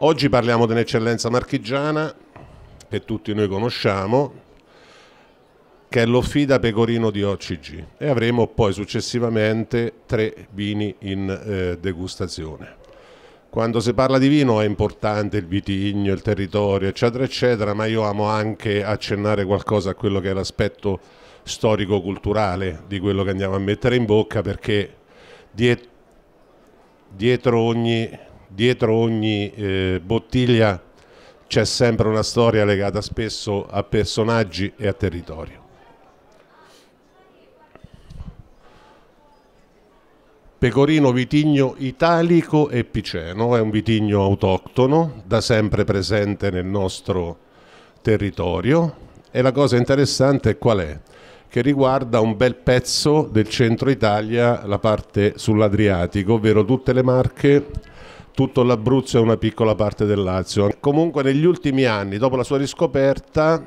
Oggi parliamo di un'eccellenza marchigiana che tutti noi conosciamo, che è l'Offida Pecorino di OCG e avremo poi successivamente tre vini in eh, degustazione. Quando si parla di vino è importante il vitigno, il territorio, eccetera, eccetera, ma io amo anche accennare qualcosa a quello che è l'aspetto storico-culturale di quello che andiamo a mettere in bocca perché dietro ogni dietro ogni eh, bottiglia c'è sempre una storia legata spesso a personaggi e a territorio. Pecorino vitigno italico e piceno è un vitigno autoctono, da sempre presente nel nostro territorio e la cosa interessante qual è? Che riguarda un bel pezzo del centro Italia, la parte sull'Adriatico, ovvero tutte le Marche, tutto l'Abruzzo e una piccola parte del Lazio. Comunque negli ultimi anni, dopo la sua riscoperta,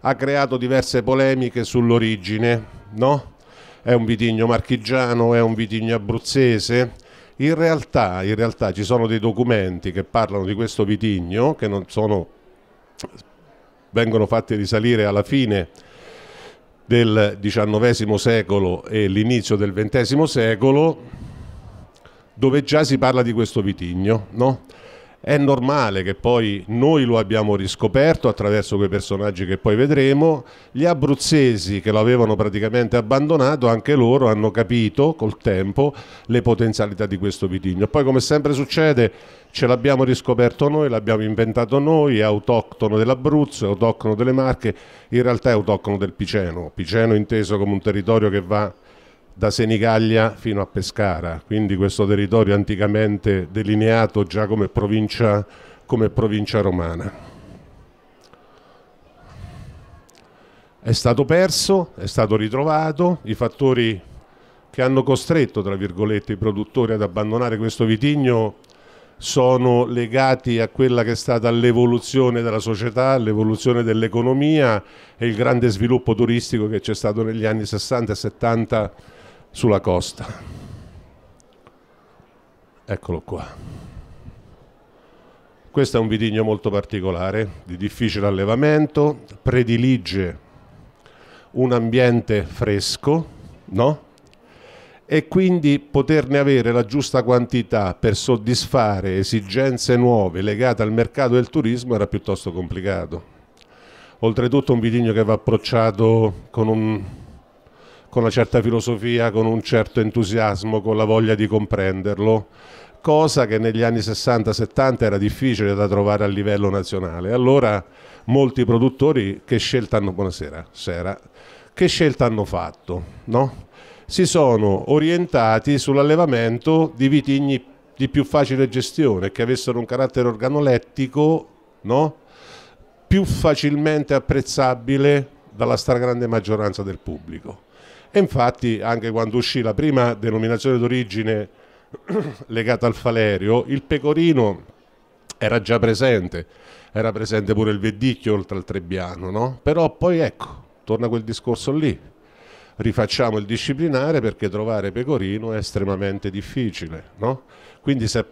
ha creato diverse polemiche sull'origine, no? È un vitigno marchigiano, è un vitigno abruzzese. In realtà, in realtà ci sono dei documenti che parlano di questo vitigno, che sono, vengono fatti risalire alla fine del XIX secolo e l'inizio del XX secolo, dove già si parla di questo vitigno, no? È normale che poi noi lo abbiamo riscoperto attraverso quei personaggi che poi vedremo, gli abruzzesi che lo avevano praticamente abbandonato, anche loro hanno capito col tempo le potenzialità di questo vitigno. Poi come sempre succede, ce l'abbiamo riscoperto noi, l'abbiamo inventato noi, è autoctono dell'Abruzzo, è autoctono delle Marche, in realtà è autoctono del Piceno, Piceno inteso come un territorio che va da Senigallia fino a Pescara, quindi questo territorio anticamente delineato già come provincia, come provincia romana. È stato perso, è stato ritrovato, i fattori che hanno costretto, tra virgolette, i produttori ad abbandonare questo vitigno sono legati a quella che è stata l'evoluzione della società, l'evoluzione dell'economia e il grande sviluppo turistico che c'è stato negli anni 60 e 70 sulla costa. Eccolo qua. Questo è un vitigno molto particolare, di difficile allevamento, predilige un ambiente fresco, no? E quindi poterne avere la giusta quantità per soddisfare esigenze nuove legate al mercato del turismo era piuttosto complicato. Oltretutto un vitigno che va approcciato con un con una certa filosofia, con un certo entusiasmo, con la voglia di comprenderlo, cosa che negli anni 60-70 era difficile da trovare a livello nazionale. Allora molti produttori che scelta hanno, buonasera, sera, che scelta hanno fatto? No? Si sono orientati sull'allevamento di vitigni di più facile gestione, che avessero un carattere organolettico no? più facilmente apprezzabile dalla stragrande maggioranza del pubblico. E infatti anche quando uscì la prima denominazione d'origine legata al Falerio, il pecorino era già presente, era presente pure il vedicchio oltre al Trebbiano, no? Però poi ecco, torna quel discorso lì, rifacciamo il disciplinare perché trovare pecorino è estremamente difficile, no? Quindi se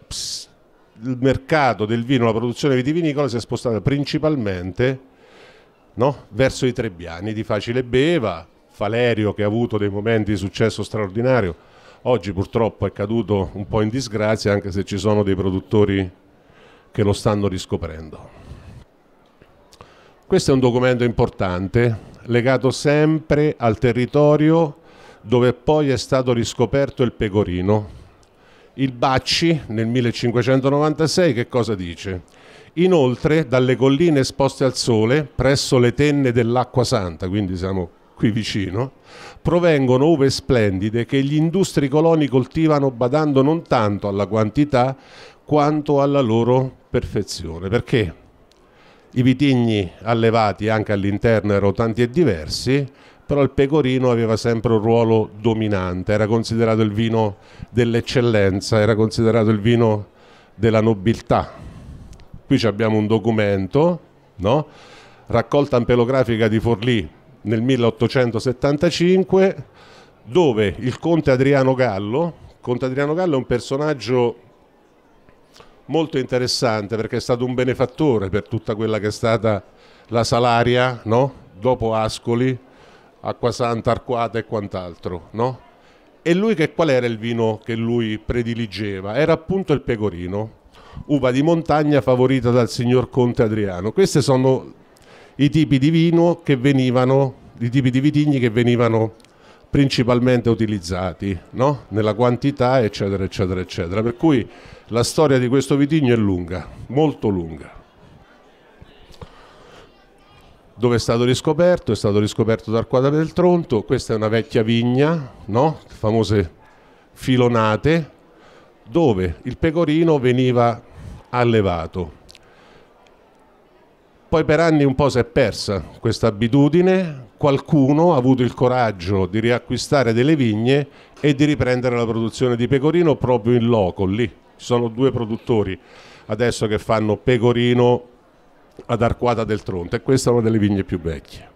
il mercato del vino, la produzione vitivinicola si è spostata principalmente no? verso i trebbiani di facile beva, Valerio che ha avuto dei momenti di successo straordinario, oggi purtroppo è caduto un po' in disgrazia anche se ci sono dei produttori che lo stanno riscoprendo. Questo è un documento importante legato sempre al territorio dove poi è stato riscoperto il pecorino. Il Bacci nel 1596 che cosa dice? Inoltre dalle colline esposte al sole, presso le tenne dell'acqua santa, quindi siamo qui vicino, provengono uve splendide che gli industri coloni coltivano badando non tanto alla quantità quanto alla loro perfezione, perché i vitigni allevati anche all'interno erano tanti e diversi, però il pecorino aveva sempre un ruolo dominante, era considerato il vino dell'eccellenza, era considerato il vino della nobiltà. Qui abbiamo un documento, no? raccolta ampelografica di Forlì nel 1875 dove il conte Adriano Gallo, conte Adriano Gallo è un personaggio molto interessante perché è stato un benefattore per tutta quella che è stata la Salaria, no? dopo Ascoli, Acquasanta, Arquata e quant'altro. No? E lui che qual era il vino che lui prediligeva? Era appunto il pecorino, uva di montagna favorita dal signor Conte Adriano. Queste sono i tipi di vino che venivano, i tipi di vitigni che venivano principalmente utilizzati, no? nella quantità, eccetera, eccetera, eccetera. Per cui la storia di questo vitigno è lunga, molto lunga. Dove è stato riscoperto? È stato riscoperto dal quadro del Tronto, questa è una vecchia vigna, no? famose filonate, dove il pecorino veniva allevato. Poi per anni un po' si è persa questa abitudine, qualcuno ha avuto il coraggio di riacquistare delle vigne e di riprendere la produzione di pecorino proprio in loco, lì. Ci sono due produttori adesso che fanno pecorino ad Arquata del Tronte e questa è una delle vigne più vecchie.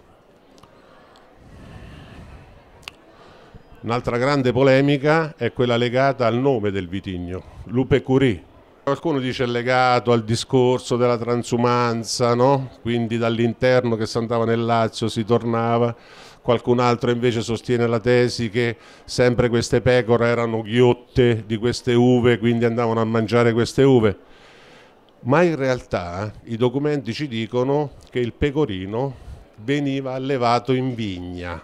Un'altra grande polemica è quella legata al nome del vitigno, Lupe Curie Qualcuno dice legato al discorso della transumanza, no? quindi dall'interno che si andava nel Lazio si tornava, qualcun altro invece sostiene la tesi che sempre queste pecore erano ghiotte di queste uve, quindi andavano a mangiare queste uve. Ma in realtà i documenti ci dicono che il pecorino veniva allevato in vigna,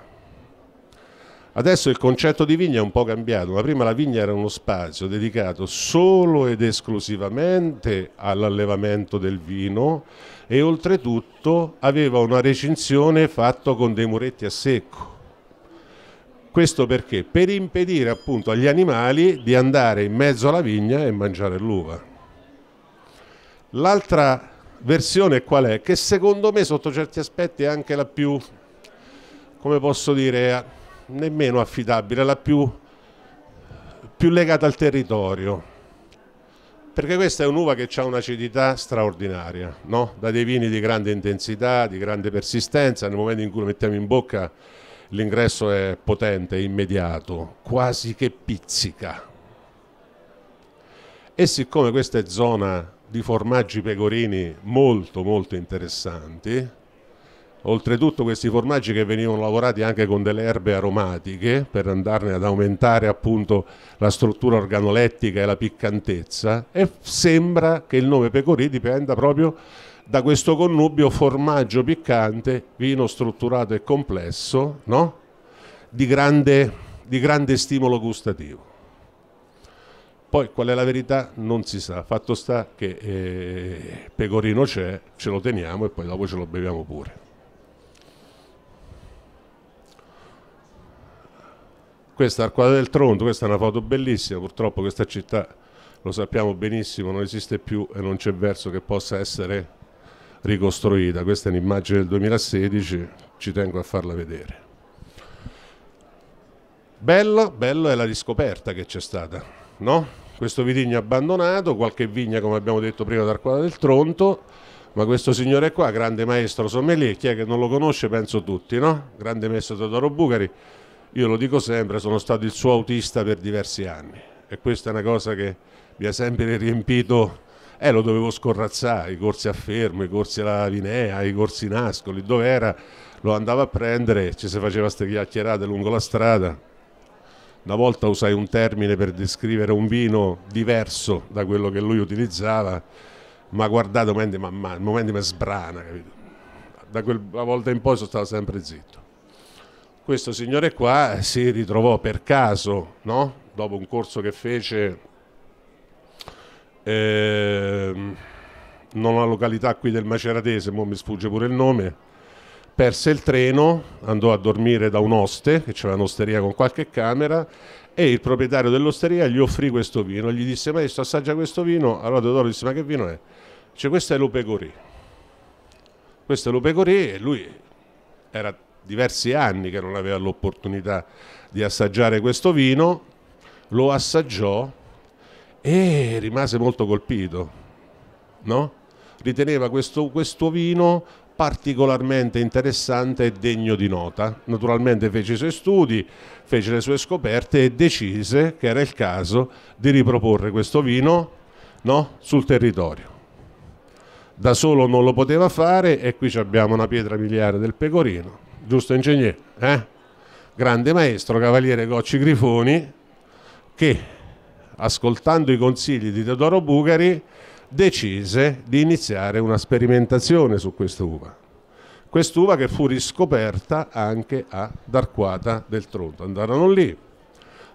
Adesso il concetto di vigna è un po' cambiato, ma prima la vigna era uno spazio dedicato solo ed esclusivamente all'allevamento del vino e oltretutto aveva una recinzione fatta con dei muretti a secco. Questo perché? Per impedire appunto agli animali di andare in mezzo alla vigna e mangiare l'uva. L'altra versione qual è? Che secondo me sotto certi aspetti è anche la più, come posso dire, nemmeno affidabile, la più, più legata al territorio. Perché questa è un'uva che ha un'acidità straordinaria, no? da dei vini di grande intensità, di grande persistenza, nel momento in cui lo mettiamo in bocca l'ingresso è potente, immediato, quasi che pizzica. E siccome questa è zona di formaggi pecorini molto molto interessanti, Oltretutto questi formaggi che venivano lavorati anche con delle erbe aromatiche per andarne ad aumentare appunto la struttura organolettica e la piccantezza e sembra che il nome pecorì dipenda proprio da questo connubio formaggio piccante, vino strutturato e complesso, no? di, grande, di grande stimolo gustativo. Poi qual è la verità non si sa, fatto sta che eh, pecorino c'è, ce lo teniamo e poi dopo ce lo beviamo pure. Questa è al del Tronto, questa è una foto bellissima, purtroppo questa città lo sappiamo benissimo, non esiste più e non c'è verso che possa essere ricostruita. Questa è un'immagine del 2016, ci tengo a farla vedere. Bello, bello è la riscoperta che c'è stata, no? Questo vitigno abbandonato, qualche vigna come abbiamo detto prima dal del Tronto, ma questo signore qua, grande maestro sommelier, chi è che non lo conosce penso tutti, no? Grande maestro Teodoro Bucari, io lo dico sempre, sono stato il suo autista per diversi anni e questa è una cosa che mi ha sempre riempito, eh, lo dovevo scorrazzare, i corsi a Fermo, i corsi alla Vinea, i corsi in Ascoli, dove era, lo andava a prendere, ci si faceva queste chiacchierate lungo la strada. Una volta usai un termine per descrivere un vino diverso da quello che lui utilizzava, ma guardate, momenti, ma, momenti mi sbrana, capito? Da quella volta in poi sono stato sempre zitto questo signore qua si ritrovò per caso, no? dopo un corso che fece eh, in una località qui del Maceratese, mo mi sfugge pure il nome, perse il treno, andò a dormire da un oste, che c'era un'osteria con qualche camera, e il proprietario dell'osteria gli offrì questo vino, gli disse maestro assaggia questo vino, allora Teodoro disse ma che vino è? Dice questo è Lupe l'Upecorì, questo è Lupe l'Upecorì e lui era diversi anni che non aveva l'opportunità di assaggiare questo vino, lo assaggiò e rimase molto colpito, no? riteneva questo, questo vino particolarmente interessante e degno di nota. Naturalmente fece i suoi studi, fece le sue scoperte e decise che era il caso di riproporre questo vino no? sul territorio. Da solo non lo poteva fare e qui abbiamo una pietra miliare del pecorino giusto ingegnere? Eh? Grande maestro, cavaliere Gocci Grifoni, che ascoltando i consigli di Teodoro Bugari decise di iniziare una sperimentazione su quest'uva. Quest'uva che fu riscoperta anche a Darquata del Tronto. Andarono lì,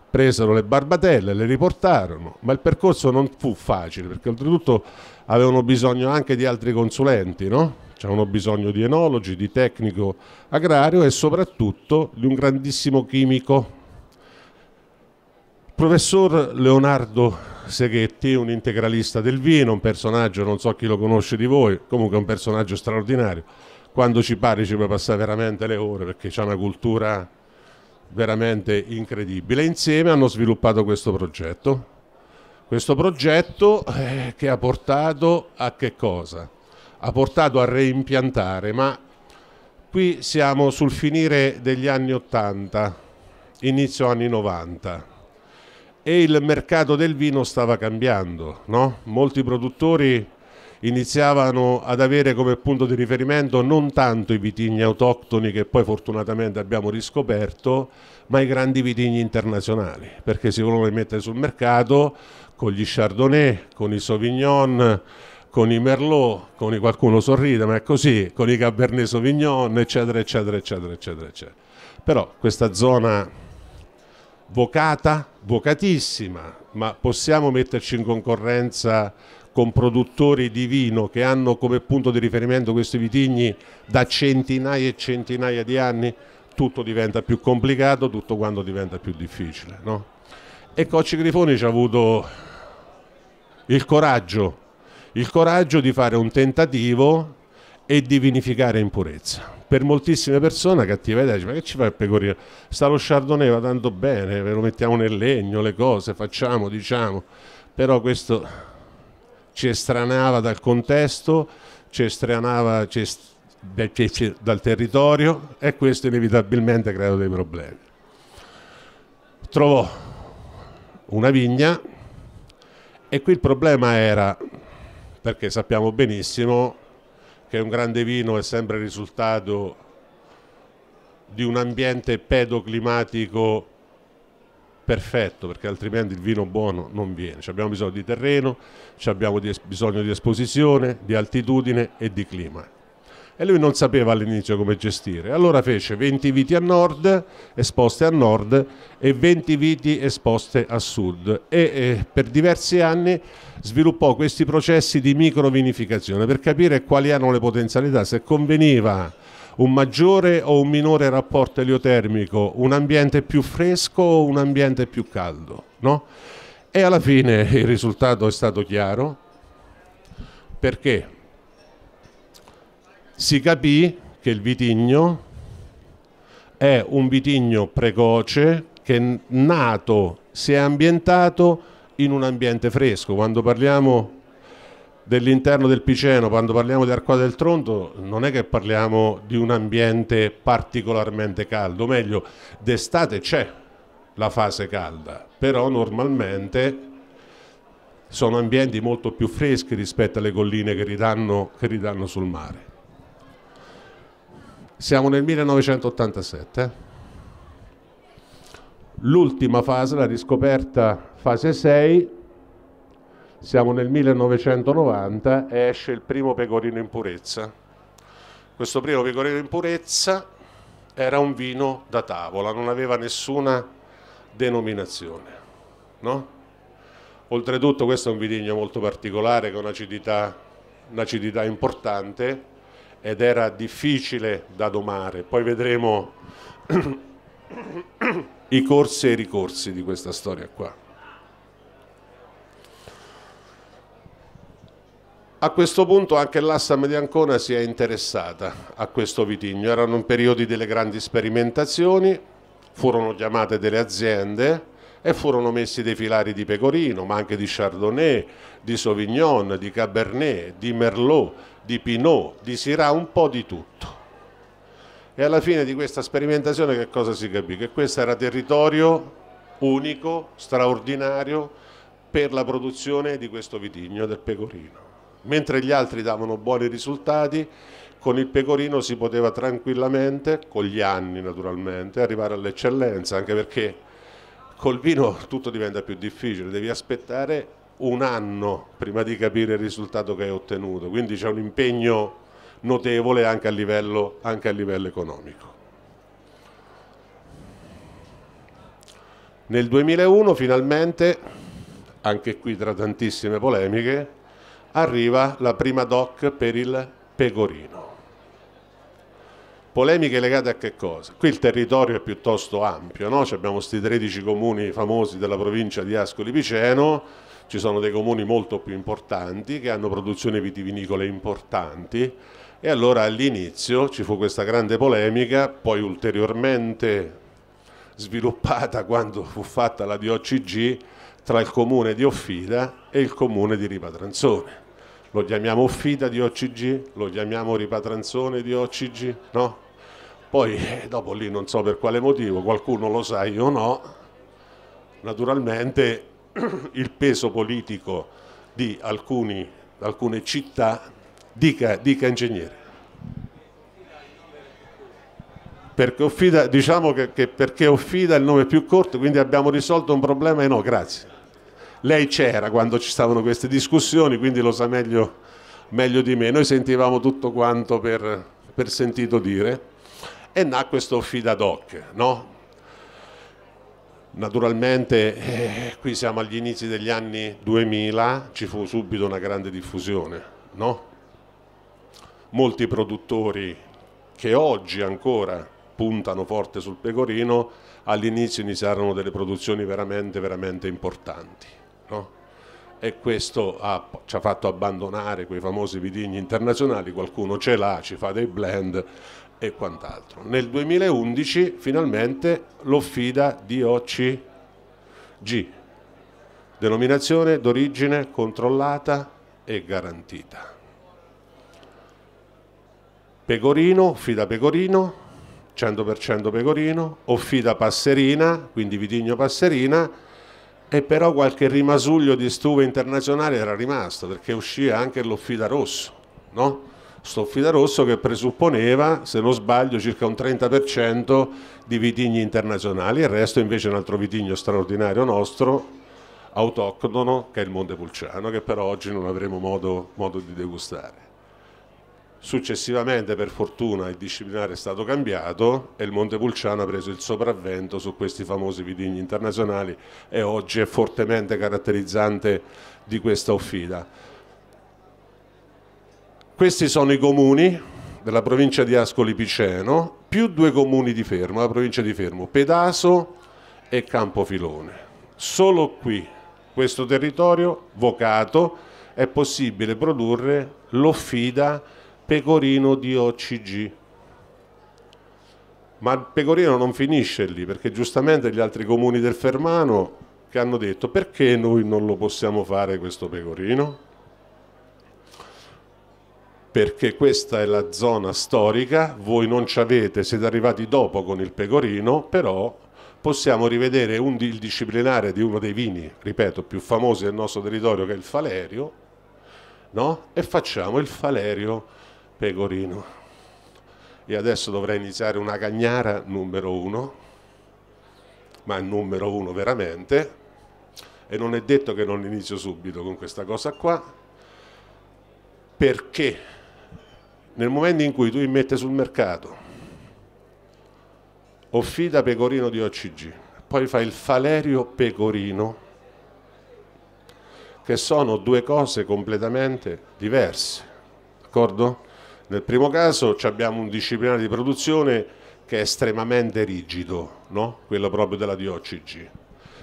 presero le barbatelle, le riportarono, ma il percorso non fu facile perché oltretutto avevano bisogno anche di altri consulenti, no? C'è cioè, bisogno di enologi, di tecnico agrario e soprattutto di un grandissimo chimico. professor Leonardo Seghetti, un integralista del vino, un personaggio, non so chi lo conosce di voi, comunque un personaggio straordinario. Quando ci pare ci puoi passare veramente le ore perché c'è una cultura veramente incredibile. Insieme hanno sviluppato questo progetto. Questo progetto eh, che ha portato a che cosa? ha portato a reimpiantare, ma qui siamo sul finire degli anni 80, inizio anni 90 e il mercato del vino stava cambiando, no? molti produttori iniziavano ad avere come punto di riferimento non tanto i vitigni autoctoni che poi fortunatamente abbiamo riscoperto, ma i grandi vitigni internazionali, perché si volevano mettere sul mercato con gli Chardonnay, con i Sauvignon, con i Merlot, con i qualcuno sorride, ma è così, con i Cabernet Sauvignon, eccetera, eccetera, eccetera, eccetera, eccetera. Però questa zona vocata, vocatissima, ma possiamo metterci in concorrenza con produttori di vino che hanno come punto di riferimento questi vitigni da centinaia e centinaia di anni? Tutto diventa più complicato, tutto quanto diventa più difficile, no? E Cocci Grifoni ci ha avuto il coraggio il coraggio di fare un tentativo e di vinificare impurezza. Per moltissime persone cattiva idea, dice, ma che ci fa il pecorino? Sta lo chardonnay va tanto bene, ve lo mettiamo nel legno, le cose, facciamo, diciamo. Però questo ci estranava dal contesto, ci estranava ci est dal territorio e questo inevitabilmente crea dei problemi. Trovò una vigna e qui il problema era perché sappiamo benissimo che un grande vino è sempre il risultato di un ambiente pedoclimatico perfetto perché altrimenti il vino buono non viene. Ci abbiamo bisogno di terreno, ci abbiamo di bisogno di esposizione, di altitudine e di clima e lui non sapeva all'inizio come gestire. Allora fece 20 viti a nord esposte a nord e 20 viti esposte a sud e eh, per diversi anni sviluppò questi processi di microvinificazione per capire quali erano le potenzialità, se conveniva un maggiore o un minore rapporto eliotermico, un ambiente più fresco o un ambiente più caldo. No? E alla fine il risultato è stato chiaro perché si capì che il vitigno è un vitigno precoce che è nato, si è ambientato in un ambiente fresco. Quando parliamo dell'interno del Piceno, quando parliamo di Arqua del Tronto, non è che parliamo di un ambiente particolarmente caldo, meglio, d'estate c'è la fase calda, però normalmente sono ambienti molto più freschi rispetto alle colline che ridanno, che ridanno sul mare. Siamo nel 1987. L'ultima fase, la riscoperta fase 6, siamo nel 1990 e esce il primo pecorino in purezza. Questo primo pecorino in purezza era un vino da tavola, non aveva nessuna denominazione. No? Oltretutto questo è un vitigno molto particolare con un'acidità un importante ed era difficile da domare. Poi vedremo i corsi e i ricorsi di questa storia qua. A questo punto anche l'asta Mediancona si è interessata a questo vitigno. Erano periodi delle grandi sperimentazioni, furono chiamate delle aziende e furono messi dei filari di pecorino, ma anche di chardonnay, di sauvignon, di cabernet, di merlot, di Pinot, di Sirà, un po' di tutto. E alla fine di questa sperimentazione che cosa si capì? Che questo era territorio unico, straordinario per la produzione di questo vitigno del pecorino. Mentre gli altri davano buoni risultati, con il pecorino si poteva tranquillamente, con gli anni naturalmente, arrivare all'eccellenza, anche perché col vino tutto diventa più difficile, devi aspettare un anno prima di capire il risultato che hai ottenuto, quindi c'è un impegno notevole anche a livello, anche a livello economico. Nel 2001 finalmente, anche qui tra tantissime polemiche, arriva la prima doc per il pecorino. Polemiche legate a che cosa? Qui il territorio è piuttosto ampio, no? abbiamo questi 13 comuni famosi della provincia di Ascoli Piceno, ci sono dei comuni molto più importanti che hanno produzioni vitivinicole importanti e allora all'inizio ci fu questa grande polemica, poi ulteriormente sviluppata quando fu fatta la DOCG tra il comune di Offida e il comune di Ripatranzone. Lo chiamiamo Offida di OCG? Lo chiamiamo Ripatranzone di OCG? No? Poi eh, dopo lì non so per quale motivo, qualcuno lo sa, io no, naturalmente il peso politico di alcuni, alcune città, dica, dica ingegnere. Perché Offida, diciamo che, che perché Offida è il nome più corto, quindi abbiamo risolto un problema e no, grazie. Lei c'era quando ci stavano queste discussioni, quindi lo sa meglio, meglio di me. Noi sentivamo tutto quanto per, per sentito dire e nacque questo Offida Doc, no? Naturalmente eh, qui siamo agli inizi degli anni 2000, ci fu subito una grande diffusione, no? Molti produttori che oggi ancora puntano forte sul pecorino, all'inizio iniziarono delle produzioni veramente, veramente importanti, no? e questo ha, ci ha fatto abbandonare quei famosi vitigni internazionali, qualcuno ce l'ha, ci fa dei blend e quant'altro. Nel 2011 finalmente lo fida DOCG, denominazione d'origine controllata e garantita. Pecorino, fida pecorino, 100% pecorino, o fida passerina, quindi vitigno passerina, e però qualche rimasuglio di stuve internazionale era rimasto perché uscì anche l'offida rosso, no? Stoffida rosso che presupponeva, se non sbaglio, circa un 30% di vitigni internazionali, il resto invece è un altro vitigno straordinario nostro, autoctono, che è il Monte Pulciano, che però oggi non avremo modo, modo di degustare. Successivamente, per fortuna, il disciplinare è stato cambiato e il Montepulciano ha preso il sopravvento su questi famosi vitigni internazionali e oggi è fortemente caratterizzante di questa offida. Questi sono i comuni della provincia di Ascoli Piceno, più due comuni di Fermo, la provincia di Fermo, Pedaso e Campofilone. Solo qui, questo territorio vocato, è possibile produrre l'offida pecorino di OCG. Ma il pecorino non finisce lì, perché giustamente gli altri comuni del Fermano che hanno detto perché noi non lo possiamo fare questo pecorino? Perché questa è la zona storica, voi non ci avete, siete arrivati dopo con il pecorino, però possiamo rivedere un, il disciplinare di uno dei vini, ripeto, più famosi del nostro territorio che è il Falerio, no? E facciamo il Falerio pecorino. E adesso dovrei iniziare una cagnara numero uno, ma il numero uno veramente, e non è detto che non inizio subito con questa cosa qua, perché nel momento in cui tu immetti sul mercato offida pecorino di OCG, poi fai il falerio pecorino, che sono due cose completamente diverse, d'accordo? Nel primo caso abbiamo un disciplinare di produzione che è estremamente rigido, no? quello proprio della DOCG.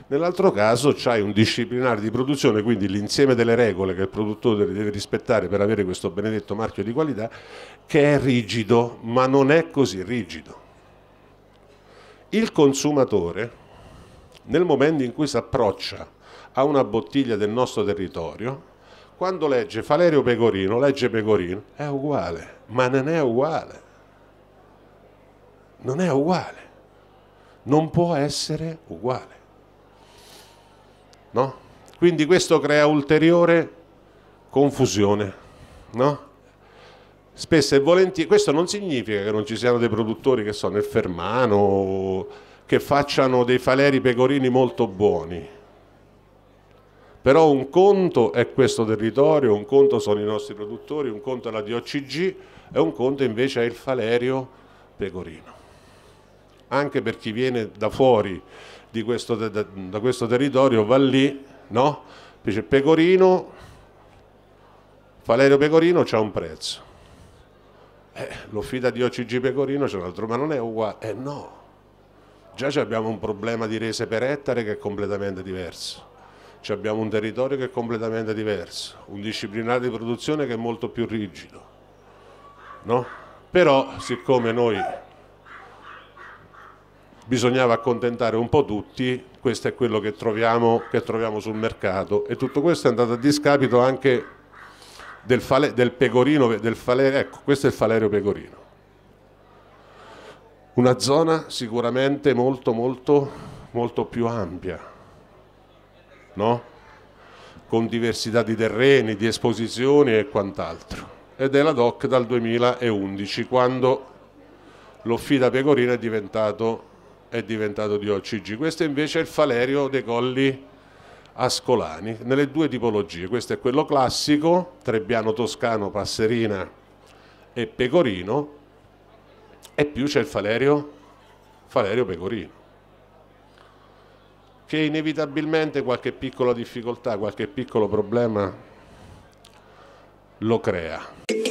Nell'altro caso c'hai un disciplinare di produzione, quindi l'insieme delle regole che il produttore deve rispettare per avere questo benedetto marchio di qualità, che è rigido, ma non è così rigido. Il consumatore, nel momento in cui si approccia a una bottiglia del nostro territorio, quando legge Valerio Pecorino, legge Pecorino, è uguale, ma non è uguale. Non è uguale. Non può essere uguale. No? Quindi questo crea ulteriore confusione, no? Spesso e volentieri, questo non significa che non ci siano dei produttori che sono nel Fermano, che facciano dei faleri pecorini molto buoni, però un conto è questo territorio, un conto sono i nostri produttori, un conto è la DOCG e un conto invece è il Falerio Pecorino. Anche per chi viene da fuori di questo, da, da questo territorio va lì, no? Dice Pecorino, Falerio Pecorino c'ha un prezzo. Eh, l'offida di OCG Pecorino c'è un altro, ma non è uguale. Eh no, già abbiamo un problema di rese per ettare che è completamente diverso. Ci abbiamo un territorio che è completamente diverso, un disciplinare di produzione che è molto più rigido. No? Però siccome noi bisognava accontentare un po' tutti, questo è quello che troviamo, che troviamo, sul mercato e tutto questo è andato a discapito anche del, fale, del pecorino, del fale, ecco questo è il falerio pecorino. Una zona sicuramente molto molto molto più ampia no? con diversità di terreni, di esposizioni e quant'altro. Ed è la DOC dal 2011, quando l'Offida Pecorino è diventato, è diventato di OCG. Questo invece è il Falerio dei Colli Ascolani, nelle due tipologie. Questo è quello classico, Trebbiano Toscano, Passerina e Pecorino, e più c'è il Falerio, Falerio Pecorino che inevitabilmente qualche piccola difficoltà, qualche piccolo problema lo crea.